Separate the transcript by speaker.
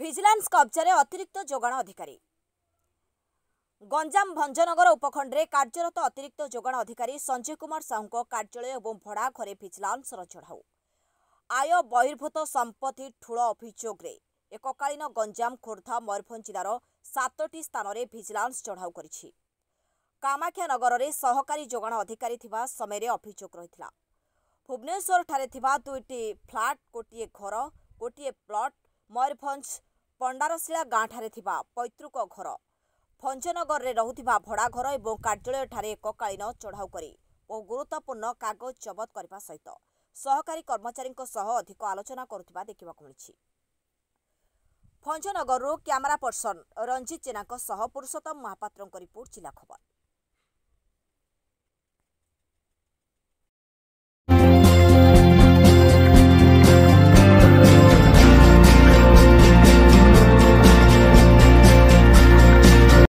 Speaker 1: vigilance କବ୍ଜାରେ ଅତିରିକ୍ତ ଯୋଗାଣ ଅଧିକାରୀ ଗଞ୍ଜାମ ଭଞ୍ଜନଗର ଉପଖଣ୍ଡରେ କାର୍ଯ୍ୟରତ ଅତିରିକ୍ତ ଯୋଗାଣ ଅଧିକାରୀ ସଞ୍ଜୟ କୁମାର ସାହୁଙ୍କ କାର୍ଯ୍ୟାଳୟ ଏବଂ ଭଡ଼ା ଘରେ ଭିଜିଲାନ୍ସର ଚଢ଼ାଉ ଆୟ ବହିର୍ଭୂତ ସମ୍ପତ୍ତି ଠୁଳ ଅଭିଯୋଗରେ ଏକକାଳୀନ ଗଞ୍ଜାମ ଖୋର୍ଦ୍ଧା ମୟୂରଭଞ୍ଜ ଜିଲ୍ଲାର ସାତଟି ସ୍ଥାନରେ ଭିଜିଲାନ୍ସ ଚଢ଼ାଉ କରିଛି କାମାକ୍ଷା ନଗରରେ ସହକାରୀ ଯୋଗାଣ ଅଧିକାରୀ ଥିବା ସମୟରେ ଅଭିଯୋଗ ରହିଥିଲା ଭୁବନେଶ୍ୱରଠାରେ ଥିବା ଦୁଇଟି ଫ୍ଲାଟ୍ ଗୋଟିଏ ଘର ଗୋଟିଏ ପ୍ଲଟ୍ ମୟୂରଭଞ୍ଜ ପଣ୍ଡାରଶିଳା ଗାଁଠାରେ ଥିବା ପୈତୃକ ଘର ଫଞ୍ଜନଗରରେ ରହୁଥିବା ଭଡ଼ା ଘର ଏବଂ କାର୍ଯ୍ୟାଳୟଠାରେ ଏକକାଳୀନ ଚଢ଼ାଉ କରି ଓ ଗୁରୁତ୍ୱପୂର୍ଣ୍ଣ କାଗଜ ଜବତ କରିବା ସହିତ ସହକାରୀ କର୍ମଚାରୀଙ୍କ ସହ ଅଧିକ ଆଲୋଚନା କରୁଥିବା ଦେଖିବାକୁ ମିଳିଛି ଫଞ୍ଜନଗରରୁ କ୍ୟାମେରା ପର୍ସନ ରଞ୍ଜିତ ଜେନାଙ୍କ ସହ ପୁରୁଷୋତ୍ତମ ମହାପାତ୍ରଙ୍କ ରିପୋର୍ଟ ଜିଲ୍ଲା ଖବର